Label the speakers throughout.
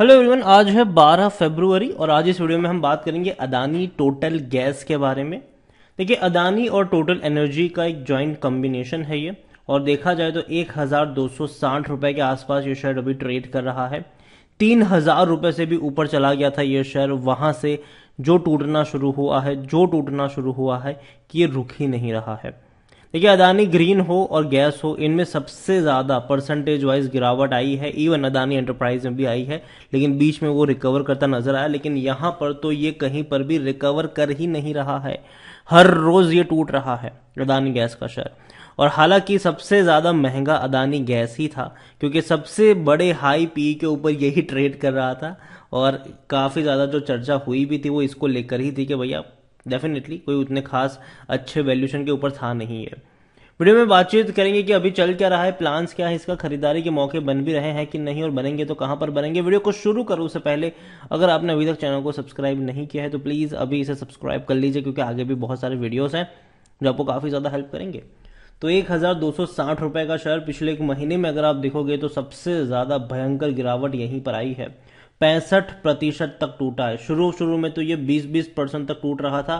Speaker 1: hello everyone आज है 12 फरवरी और आज इस वीडियो में हम बात करेंगे अदानी टोटल गैस के बारे में देखिए अदानी और टोटल एनर्जी का एक जॉइंट कॉम्बिनेशन है ये और देखा जाए तो एक हज़ार दो सौ साठ रुपये के आसपास ये शेयर अभी ट्रेड कर रहा है तीन हज़ार रुपये से भी ऊपर चला गया था ये शेयर वहाँ से जो टूटना शुरू हुआ है जो टूटना शुरू हुआ है कि ये रुक ही नहीं रहा है देखिए अदानी ग्रीन हो और गैस हो इनमें सबसे ज़्यादा परसेंटेज वाइज गिरावट आई है इवन अदानी एंटरप्राइज में भी आई है लेकिन बीच में वो रिकवर करता नजर आया लेकिन यहाँ पर तो ये कहीं पर भी रिकवर कर ही नहीं रहा है हर रोज़ ये टूट रहा है अदानी गैस का शेयर और हालांकि सबसे ज़्यादा महंगा अदानी गैस ही था क्योंकि सबसे बड़े हाई पी के ऊपर यही ट्रेड कर रहा था और काफ़ी ज़्यादा जो चर्चा हुई भी थी वो इसको लेकर ही थी कि भैया डेफिनेटली कोई उतने खास अच्छे वैल्यूशन के ऊपर था नहीं है वीडियो में बातचीत करेंगे कि अभी चल क्या रहा है प्लान्स क्या है इसका खरीदारी के मौके बन भी रहे हैं कि नहीं और बनेंगे तो कहां पर बनेंगे वीडियो को शुरू करो उससे पहले अगर आपने अभी तक चैनल को सब्सक्राइब नहीं किया है तो प्लीज़ अभी इसे सब्सक्राइब कर लीजिए क्योंकि आगे भी बहुत सारे वीडियोज़ हैं जो आपको काफ़ी ज़्यादा हेल्प करेंगे तो एक हज़ार दो सौ साठ का शेयर पिछले एक महीने में अगर आप देखोगे तो सबसे ज़्यादा भयंकर गिरावट यहीं पर आई है पैंसठ प्रतिशत तक टूटा है शुरू शुरू में तो ये 20-20 परसेंट तक टूट रहा था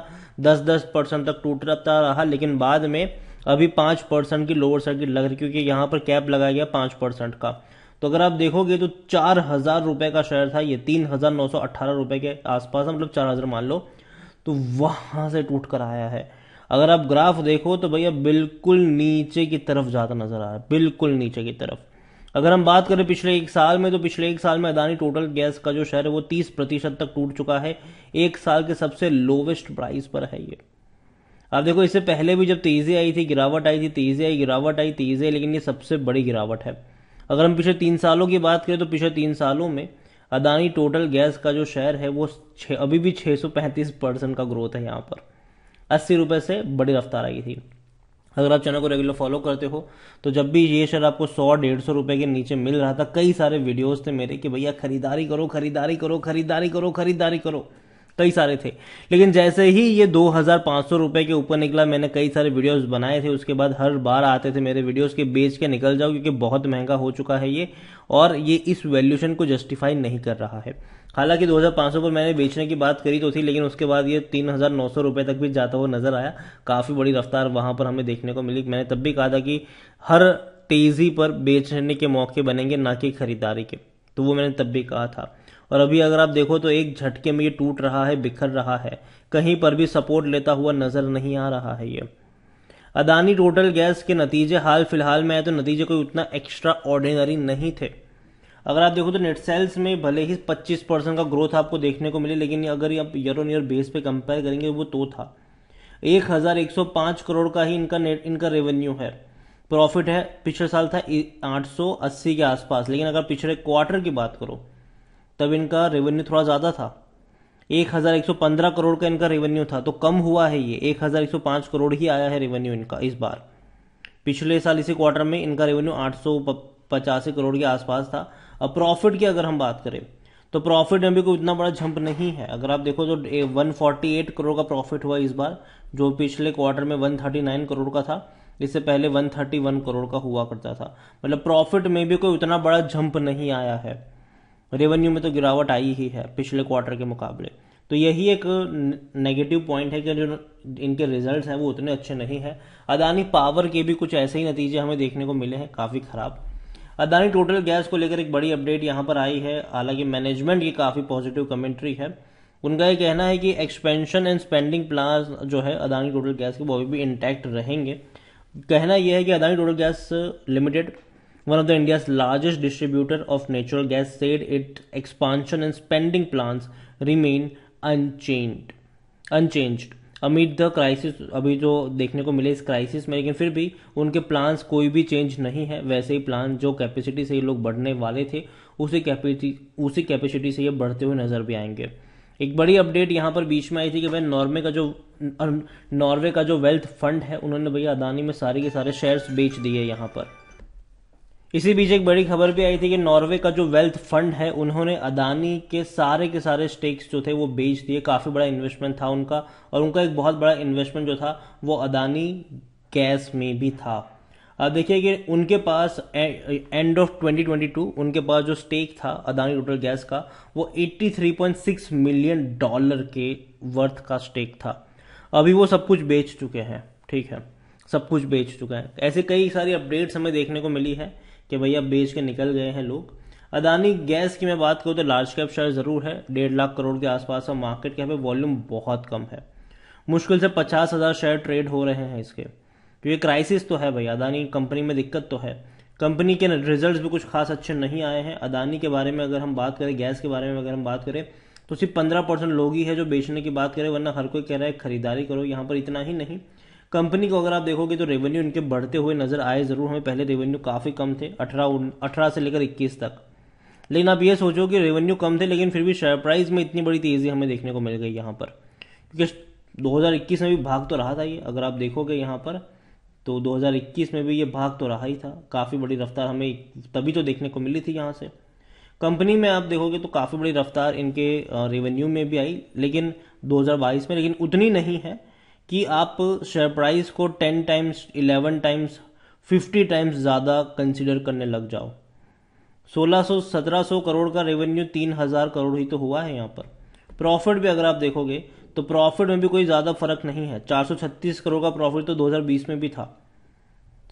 Speaker 1: 10-10 परसेंट तक टूटता रहा लेकिन बाद में अभी पांच परसेंट की लोअर सर्किट लग रही क्योंकि यहाँ पर कैप लगाया गया पांच परसेंट का तो अगर आप देखोगे तो चार हज़ार रुपये का शेयर था ये तीन हज़ार नौ सौ अट्ठारह रुपये के आसपास मतलब चार हज़ार मान लो तो वहां से टूट कर आया है अगर आप ग्राफ देखो तो भैया बिल्कुल नीचे की तरफ जाता नज़र आ रहा है बिल्कुल नीचे की तरफ अगर हम बात करें पिछले एक साल में तो पिछले एक साल में अदानी टोटल गैस का जो शेयर है वो तीस प्रतिशत तक टूट चुका है एक साल के सबसे लोवेस्ट प्राइस पर है ये अब देखो इससे पहले भी जब तेजी आई थी गिरावट आई थी तेजी आई गिरावट आई तेजी आई लेकिन ये सबसे बड़ी गिरावट है अगर हम पिछले तीन सालों की बात करें तो पिछले तीन सालों में अदानी टोटल गैस का जो शेयर है वो अभी भी 635 परसेंट का ग्रोथ है यहाँ पर अस्सी रुपये से बड़ी रफ्तार आई थी अगर आप चैनल को रेगुलर फॉलो करते हो तो जब भी ये शेयर आपको सौ डेढ़ सौ रुपये के नीचे मिल रहा था कई सारे वीडियोस थे मेरे कि भैया खरीदारी करो खरीदारी करो खरीदारी करो खरीदारी करो कई सारे थे लेकिन जैसे ही ये दो हज़ार पाँच सौ रुपये के ऊपर निकला मैंने कई सारे वीडियोस बनाए थे उसके बाद हर बार आते थे मेरे वीडियोस के बेच के निकल जाओ क्योंकि बहुत महंगा हो चुका है ये और ये इस वैल्यूशन को जस्टिफाई नहीं कर रहा है हालांकि 2500 पर मैंने बेचने की बात करी तो थी लेकिन उसके बाद ये तीन हज़ार नौ सौ रुपये तक भी जाता हुआ नज़र आया काफ़ी बड़ी रफ्तार वहां पर हमें देखने को मिली मैंने तब भी कहा था कि हर तेज़ी पर बेचने के मौके बनेंगे ना कि खरीदारी के तो वो मैंने तब भी कहा था और अभी अगर आप देखो तो एक झटके में ये टूट रहा है बिखर रहा है कहीं पर भी सपोर्ट लेता हुआ नज़र नहीं आ रहा है ये अदानी टोटल गैस के नतीजे हाल फिलहाल में आए तो नतीजे कोई उतना एक्स्ट्रा ऑर्डिनरी नहीं थे अगर आप देखो तो नेट सेल्स में भले ही 25 परसेंट का ग्रोथ आपको देखने को मिले लेकिन अगर आप ईयर ऑन ईयर बेस पे कंपेयर करेंगे वो तो था 1105 करोड़ का ही इनका नेट इनका रेवेन्यू है प्रॉफिट है पिछले साल था 880 के आसपास लेकिन अगर पिछले क्वार्टर की बात करो तब इनका रेवेन्यू थोड़ा ज़्यादा था 1115 करोड़ का इनका रेवेन्यू था तो कम हुआ है ये 1105 करोड़ ही आया है रेवेन्यू इनका इस बार पिछले साल इसी क्वार्टर में इनका रेवेन्यू आठ पचासी करोड़ के आसपास था अब प्रॉफिट की अगर हम बात करें तो प्रॉफिट में भी कोई इतना बड़ा जंप नहीं है अगर आप देखो तो 148 करोड़ का प्रॉफिट हुआ इस बार जो पिछले क्वार्टर में 139 करोड़ का था इससे पहले 131 करोड़ का हुआ करता था मतलब प्रॉफिट में भी कोई उतना बड़ा जंप नहीं आया है रेवेन्यू में तो गिरावट आई ही है पिछले क्वार्टर के मुकाबले तो यही एक नेगेटिव पॉइंट है कि जो इनके रिजल्ट्स हैं वो उतने अच्छे नहीं है अदानी पावर के भी कुछ ऐसे ही नतीजे हमें देखने को मिले हैं काफ़ी ख़राब अदानी टोटल गैस को लेकर एक बड़ी अपडेट यहाँ पर आई है हालांकि मैनेजमेंट की काफ़ी पॉजिटिव कमेंट्री है उनका ये कहना है कि एक्सपेंशन एंड स्पेंडिंग प्लान जो है अदानी टोटल गैस के वो भी इंटैक्ट रहेंगे कहना यह है कि Adani Total gas limited one of the India's largest distributor of natural gas said it expansion and spending plan remain unchange unchanged amid the crisis अभी जो देखने को मिले इस क्राइसिस में लेकिन फिर भी उनके प्लान्स कोई भी चेंज नहीं है वैसे ही प्लान जो कैपेसिटी से ये लोग बढ़ने वाले थे उसी कैपेसिटी उसी कैपेसिटी से ये बढ़ते हुए नज़र भी आएंगे एक बड़ी अपडेट यहाँ पर बीच में आई थी कि भाई नॉर्वे का जो नॉर्वे का जो वेल्थ फंड है उन्होंने भैया अदानी में सारे के सारे शेयर्स बेच दिए यहाँ पर इसी बीच एक बड़ी खबर भी आई थी कि नॉर्वे का जो वेल्थ फंड है उन्होंने अदानी के सारे के सारे स्टेक्स जो थे वो बेच दिए काफ़ी बड़ा इन्वेस्टमेंट था उनका और उनका एक बहुत बड़ा इन्वेस्टमेंट जो था वो अदानी गैस में भी था अब देखिए कि उनके पास एंड ऑफ 2022 उनके पास जो स्टेक था अदानी टोटल गैस का वो 83.6 मिलियन डॉलर के वर्थ का स्टेक था अभी वो सब कुछ बेच चुके हैं ठीक है सब कुछ बेच चुका है ऐसे कई सारी अपडेट्स हमें देखने को मिली है कि भैया बेच के निकल गए हैं लोग अदानी गैस की मैं बात करूँ तो लार्ज कैप शेयर ज़रूर है डेढ़ लाख करोड़ के आसपास का मार्केट कैप है वॉल्यूम बहुत कम है मुश्किल से पचास हज़ार शेयर ट्रेड हो रहे हैं इसके तो ये क्राइसिस तो है भैया अदानी कंपनी में दिक्कत तो है कंपनी के रिजल्ट भी कुछ खास अच्छे नहीं आए हैं अदानी के बारे में अगर हम बात करें गैस के बारे में अगर हम बात करें तो सिर्फ पंद्रह परसेंट लोग ही है जो बेचने की बात करें वरना हर कोई कह रहा है खरीदारी करो यहाँ पर इतना ही नहीं कंपनी को अगर आप देखोगे तो रेवेन्यू इनके बढ़ते हुए नज़र आए ज़रूर हमें पहले रेवेन्यू काफ़ी कम थे अठारह अठारह से लेकर इक्कीस तक लेकिन आप ये सोचो कि रेवेन्यू कम थे लेकिन फिर भी शेयर प्राइस में इतनी बड़ी तेज़ी हमें देखने को मिल गई यहाँ पर क्योंकि 2021 में भी भाग तो रहा था ये अगर आप देखोगे यहाँ पर तो 2021 में भी ये भाग तो रहा ही था काफ़ी बड़ी रफ्तार हमें तभी तो देखने को मिली थी यहाँ से कंपनी में आप देखोगे तो काफ़ी बड़ी रफ्तार इनके रेवेन्यू में भी आई लेकिन 2022 में लेकिन उतनी नहीं है कि आप शेयर प्राइस को ten times eleven times fifty times ज़्यादा कंसिडर करने लग जाओ सोलह सौ सत्रह सौ करोड़ का रेवेन्यू तीन हज़ार करोड़ ही तो हुआ है यहाँ पर प्रॉफिट भी अगर आप देखोगे तो प्रॉफिट में भी कोई ज़्यादा फर्क नहीं है चार सौ छत्तीस करोड़ का प्रॉफिट तो दो हज़ार बीस में भी था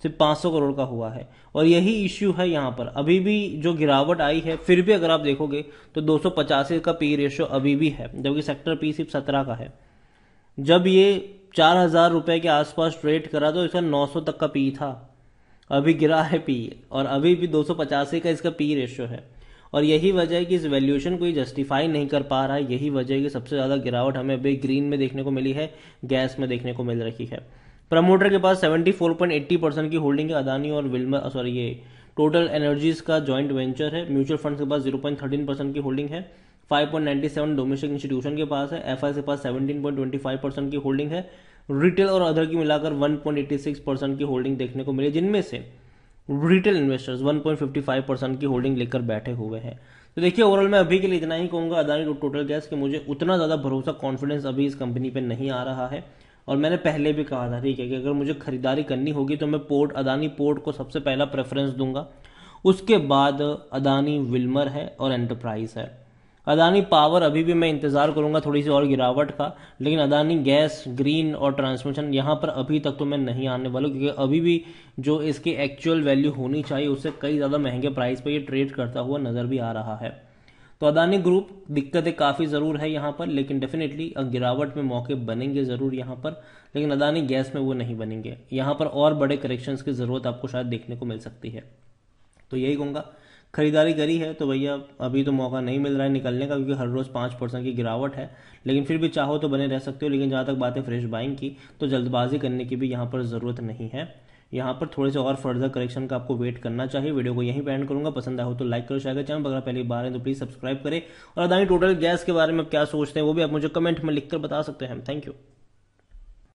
Speaker 1: सिर्फ पाँच सौ करोड़ का हुआ है और यही इश्यू है यहाँ पर अभी भी जो गिरावट आई है फिर भी अगर आप देखोगे तो दो सौ पचासी का पी रेशो अभी भी है जबकि सेक्टर पी सिर्फ सत्रह का है जब ये चार हज़ार रुपये के आसपास ट्रेड करा तो इसका नौ सौ तक का पी था अभी गिरा है पी और अभी भी दो सौ पचासी का इसका पी रेशियो है और यही वजह है कि इस वैल्यूएशन को जस्टिफाई नहीं कर पा रहा है यही वजह है कि सबसे ज़्यादा गिरावट हमें अभी ग्रीन में देखने को मिली है गैस में देखने को मिल रही है प्रमोटर के पास 74.80 परसेंट की होल्डिंग है अदानी और विल्मर सॉरी ये टोटल एनर्जीज का जॉइंट वेंचर है म्यूचुअल फंड के पास 0.13 परसेंट की होल्डिंग है 5.97 डोमेस्टिक इंस्टीट्यूशन के पास है एफ के पास 17.25 परसेंट की होल्डिंग है रिटेल और अदर की मिलाकर 1.86 परसेंट की होल्डिंग देखने को मिली जिनमें से रिटेल इन्वेस्टर्स 1.55 परसेंट की होल्डिंग लेकर बैठे हुए हैं तो देखिए ओवरऑल मैं अभी के लिए इतना ही कहूंगा अदानी टोटल गैस कि मुझे उतना ज़्यादा भरोसा कॉन्फिडेंस अभी इस कंपनी पर नहीं आ रहा है और मैंने पहले भी कहा था ठीक है कि अगर मुझे खरीदारी करनी होगी तो मैं पोर्ट अदानी पोर्ट को सबसे पहला प्रेफरेंस दूंगा उसके बाद अदानी विल्मर है और एंटरप्राइज है अदानी पावर अभी भी मैं इंतज़ार करूंगा थोड़ी सी और गिरावट का लेकिन अदानी गैस ग्रीन और ट्रांसमिशन यहाँ पर अभी तक तो मैं नहीं आने वाला क्योंकि अभी भी जो इसकी एक्चुअल वैल्यू होनी चाहिए उससे कई ज़्यादा महंगे प्राइस पर ये ट्रेड करता हुआ नज़र भी आ रहा है तो अदानी ग्रुप दिक्कतें काफ़ी ज़रूर है यहाँ पर लेकिन डेफिनेटली गिरावट में मौके बनेंगे ज़रूर यहाँ पर लेकिन अदानी गैस में वो नहीं बनेंगे यहाँ पर और बड़े करेक्शंस की ज़रूरत आपको शायद देखने को मिल सकती है तो यही कहूँगा खरीदारी करी है तो भैया अभी तो मौका नहीं मिल रहा है निकलने का क्योंकि हर रोज़ पाँच परसेंट की गिरावट है लेकिन फिर भी चाहो तो बने रह सकते हो लेकिन जहाँ तक बात है फ्रेश बाइंग की तो जल्दबाजी करने की भी यहाँ पर ज़रूरत नहीं है यहाँ पर थोड़े से और फर्दर करेक्शन का आपको वेट करना चाहिए वीडियो को यहीं पैंड एंड करूंगा पसंद आया हो तो लाइक करो शेयर करो चैनल अगर पहली बार है तो प्लीज़ सब्सक्राइब करें और अदानी टोटल गैस के बारे में आप क्या सोचते हैं वो भी आप मुझे कमेंट में लिखकर बता सकते हैं थैंक यू